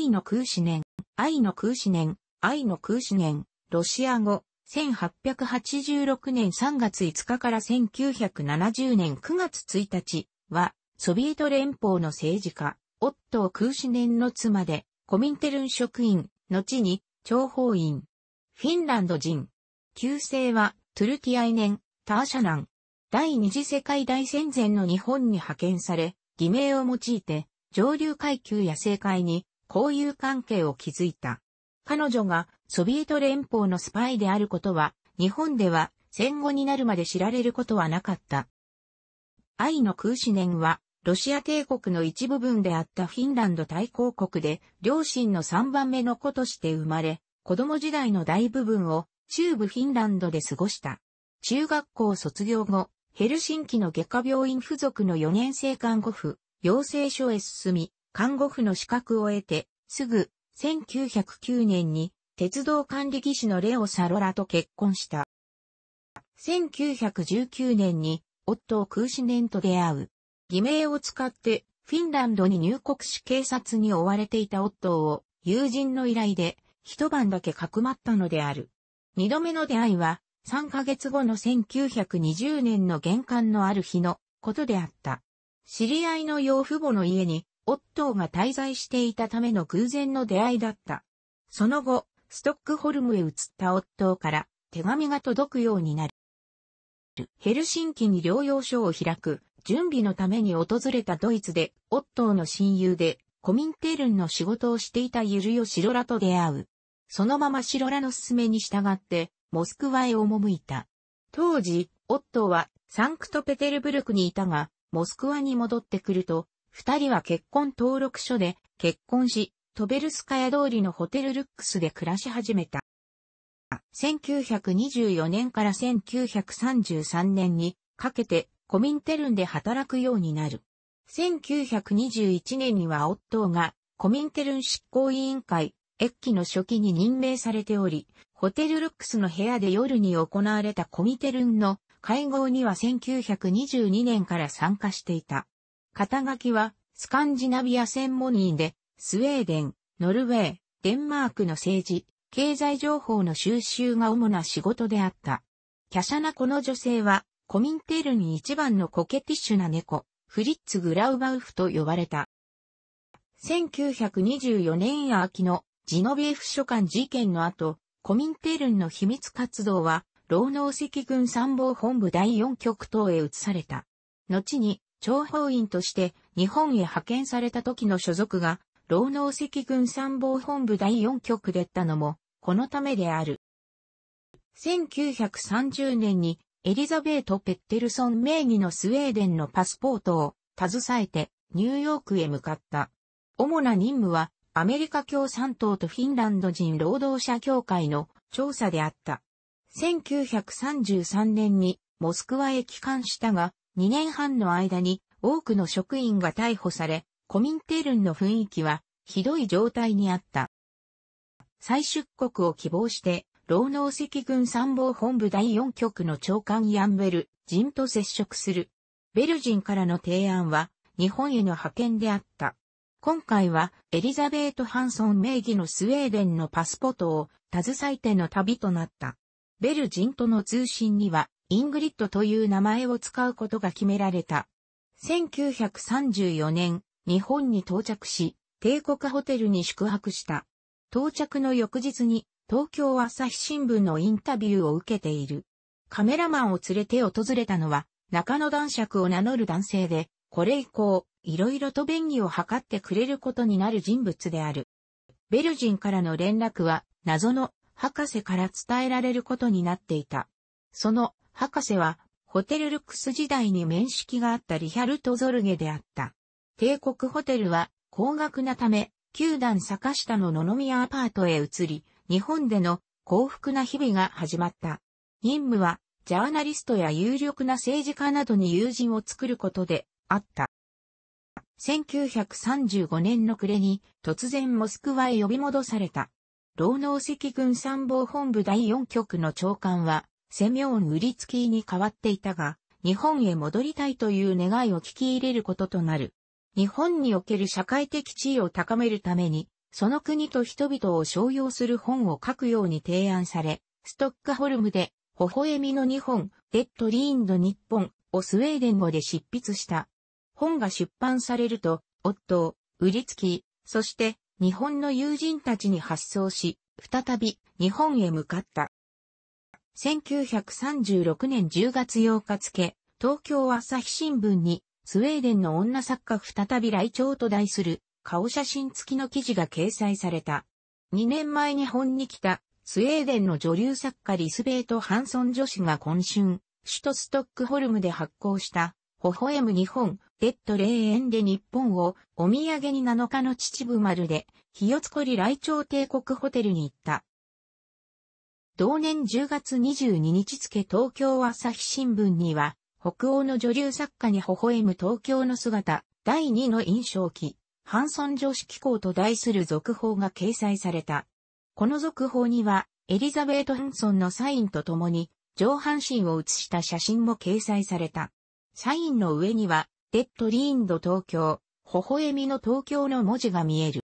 愛の空思念、愛の空思念、愛の空思念、ロシア語、1886年3月5日から1970年9月1日は、ソビエト連邦の政治家、オットー・空死年の妻で、コミンテルン職員、後に、諜報員。フィンランド人。旧姓は、トゥルキアイネン、ターシャナン。第二次世界大戦前の日本に派遣され、偽名を用いて、上流階級や政界に交友関係を築いた。彼女がソビエト連邦のスパイであることは、日本では戦後になるまで知られることはなかった。愛の空思念は、ロシア帝国の一部分であったフィンランド大公国で、両親の3番目の子として生まれ、子供時代の大部分を中部フィンランドで過ごした。中学校卒業後、ヘルシンキの外科病院付属の4年生看護婦、養成所へ進み、看護婦の資格を得て、すぐ、1909年に、鉄道管理技師のレオ・サロラと結婚した。1919年に、夫を空死年と出会う。偽名を使って、フィンランドに入国し警察に追われていた夫を、友人の依頼で、一晩だけかくまったのである。二度目の出会いは、三ヶ月後の1920年の玄関のある日のことであった。知り合いの養父母の家にオットーが滞在していたための偶然の出会いだった。その後、ストックホルムへ移ったオットーから手紙が届くようになる。ヘルシンキに療養所を開く、準備のために訪れたドイツで、オットーの親友で、コミンテルンの仕事をしていたゆるよシロラと出会う。そのままシロラの勧めに従って、モスクワへ赴いた。当時、オットーはサンクトペテルブルクにいたが、モスクワに戻ってくると、二人は結婚登録書で結婚し、トベルスカヤ通りのホテルルックスで暮らし始めた。1924年から1933年にかけてコミンテルンで働くようになる。1921年には夫がコミンテルン執行委員会、駅期の初期に任命されており、ホテルルックスの部屋で夜に行われたコミテルンの会合には1922年から参加していた。肩書きは、スカンジナビア専門員で、スウェーデン、ノルウェー、デンマークの政治、経済情報の収集が主な仕事であった。華奢なこの女性は、コミンテールに一番のコケティッシュな猫、フリッツ・グラウバウフと呼ばれた。1924年秋のジノベーフ書管事件の後、コミンテールンの秘密活動は、労農赤軍参謀本部第4局等へ移された。後に、諜報員として日本へ派遣された時の所属が、労農赤軍参謀本部第4局でったのも、このためである。1930年にエリザベート・ペッテルソン名義のスウェーデンのパスポートを携えてニューヨークへ向かった。主な任務はアメリカ共産党とフィンランド人労働者協会の調査であった。1933年にモスクワへ帰還したが、2年半の間に多くの職員が逮捕され、コミンテルンの雰囲気はひどい状態にあった。再出国を希望して、労農赤軍参謀本部第4局の長官ヤンベル、人と接触する。ベルジンからの提案は、日本への派遣であった。今回は、エリザベート・ハンソン名義のスウェーデンのパスポートを、携えての旅となった。ベルジンとの通信には、イングリッドという名前を使うことが決められた。1934年、日本に到着し、帝国ホテルに宿泊した。到着の翌日に、東京朝日新聞のインタビューを受けている。カメラマンを連れて訪れたのは、中野男爵を名乗る男性で、これ以降、いろいろと便宜を図ってくれることになる人物である。ベルジンからの連絡は、謎の博士から伝えられることになっていた。その博士は、ホテルルックス時代に面識があったリヒャルト・ゾルゲであった。帝国ホテルは、高額なため、九団坂下の野々宮アパートへ移り、日本での幸福な日々が始まった。任務は、ジャーナリストや有力な政治家などに友人を作ることで、あった。1935年の暮れに、突然モスクワへ呼び戻された。労農赤軍参謀本部第4局の長官は、セミョン・ウリツキーに変わっていたが、日本へ戻りたいという願いを聞き入れることとなる。日本における社会的地位を高めるために、その国と人々を商用する本を書くように提案され、ストックホルムで、微笑みの日本、デッドリーンド日本をスウェーデン語で執筆した。本が出版されると、夫を、ウリツキー、そして日本の友人たちに発送し、再び日本へ向かった。1936年10月8日付、東京朝日新聞に、スウェーデンの女作家再び来庁と題する、顔写真付きの記事が掲載された。2年前日本に来た、スウェーデンの女流作家リスベート・ハンソン女子が今春、首都ストックホルムで発行した、微笑む日本、デッド霊園で日本をお土産に7日の秩父丸で、ひよつこり来庁帝国ホテルに行った。同年10月22日付東京朝日新聞には、北欧の女流作家に微笑む東京の姿、第2の印象記、ハンソン女子機構と題する続報が掲載された。この続報には、エリザベート・ハンソンのサインと共に、上半身を写した写真も掲載された。サインの上には、デッド・リーンド東京、微笑みの東京の文字が見える。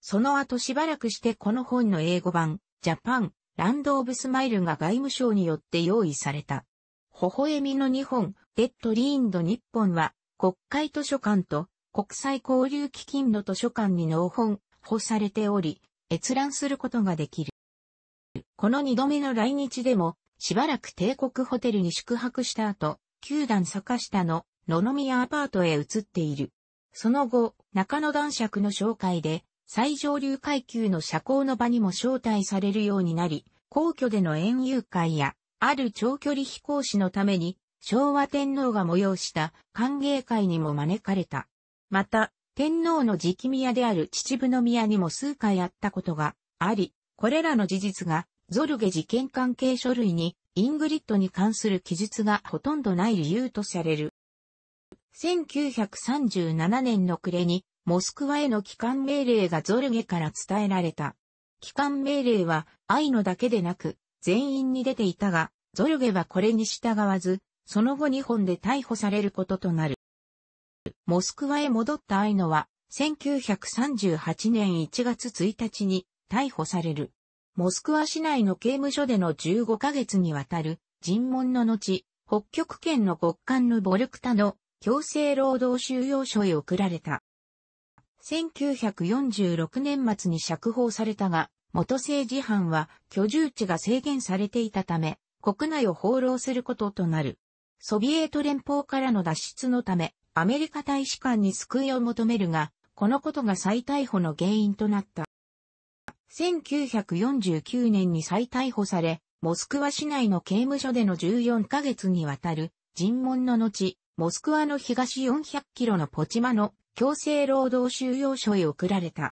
その後しばらくしてこの本の英語版、ジャパン、ランド・オブ・スマイルが外務省によって用意された。微笑みの日本、デッドリーンド日本は、国会図書館と国際交流基金の図書館に納本、保されており、閲覧することができる。この二度目の来日でも、しばらく帝国ホテルに宿泊した後、九段坂下の野々宮アパートへ移っている。その後、中野男爵の紹介で、最上流階級の社交の場にも招待されるようになり、皇居での園遊会や、ある長距離飛行士のために、昭和天皇が催した歓迎会にも招かれた。また、天皇の直宮である秩父宮にも数回あったことがあり、これらの事実がゾルゲ事件関係書類にイングリッドに関する記述がほとんどない理由とされる。1937年の暮れにモスクワへの帰還命令がゾルゲから伝えられた。帰還命令は、愛のだけでなく、全員に出ていたが、ゾルゲはこれに従わず、その後日本で逮捕されることとなる。モスクワへ戻った愛のは、1938年1月1日に逮捕される。モスクワ市内の刑務所での15ヶ月にわたる尋問の後、北極圏の極寒のボルクタの強制労働収容所へ送られた。1946年末に釈放されたが、元政治犯は居住地が制限されていたため、国内を放浪することとなる。ソビエト連邦からの脱出のため、アメリカ大使館に救いを求めるが、このことが再逮捕の原因となった。1949年に再逮捕され、モスクワ市内の刑務所での14ヶ月にわたる尋問の後、モスクワの東400キロのポチマの強制労働収容所へ送られた。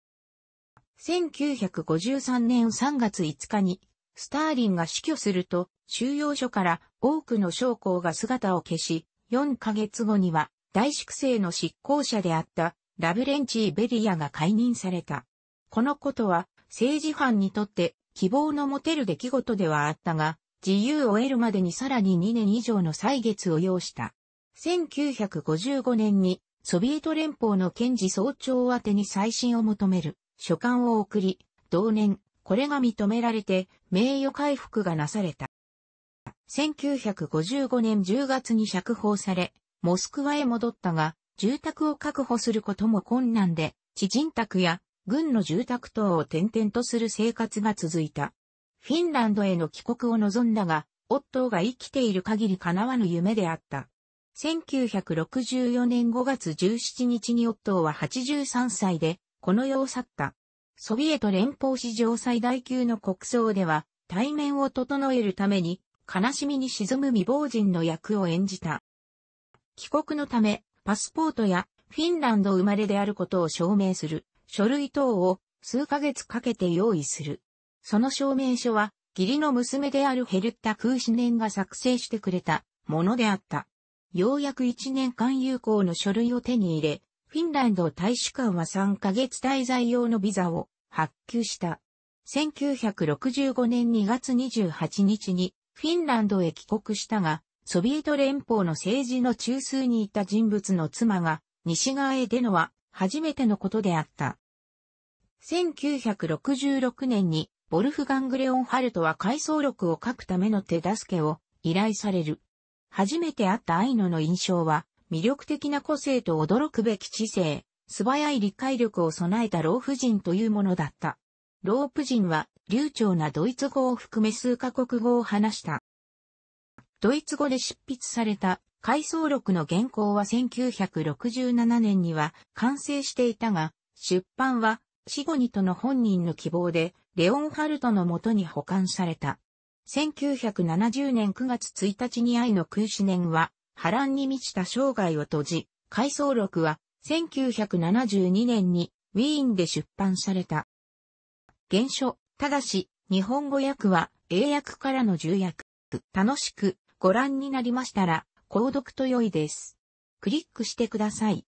1953年3月5日に、スターリンが死去すると、収容所から多くの将校が姿を消し、4ヶ月後には、大粛清の執行者であったラブレンチー・ベリアが解任された。このことは政治犯にとって希望の持てる出来事ではあったが、自由を得るまでにさらに2年以上の歳月を要した。1955年にソビエト連邦の検事総長宛てに再審を求める書簡を送り、同年、これが認められて名誉回復がなされた。1955年10月に釈放され、モスクワへ戻ったが、住宅を確保することも困難で、知人宅や軍の住宅等を転々とする生活が続いた。フィンランドへの帰国を望んだが、夫が生きている限り叶わぬ夢であった。1964年5月17日に夫は83歳で、この世を去った。ソビエト連邦史上最大級の国葬では、対面を整えるために、悲しみに沈む未亡人の役を演じた。帰国のため、パスポートやフィンランド生まれであることを証明する書類等を数ヶ月かけて用意する。その証明書は、義理の娘であるヘルッタ・クーシネンが作成してくれたものであった。ようやく1年間有効の書類を手に入れ、フィンランド大使館は3ヶ月滞在用のビザを発給した。1965年2月28日にフィンランドへ帰国したが、ソビエト連邦の政治の中枢にいた人物の妻が西側へ出のは初めてのことであった。1966年にボルフガングレオンハルトは回想録を書くための手助けを依頼される。初めて会ったアイノの印象は、魅力的な個性と驚くべき知性、素早い理解力を備えた老婦人というものだった。老婦人は、流暢なドイツ語を含め数カ国語を話した。ドイツ語で執筆された回想録の原稿は1967年には完成していたが、出版はシゴニとの本人の希望で、レオンハルトのもとに保管された。1970年9月1日に愛の空死年は、波乱に満ちた生涯を閉じ、回想録は、1972年にウィーンで出版された。原書、ただし、日本語訳は英訳からの重訳。楽しくご覧になりましたら、購読と良いです。クリックしてください。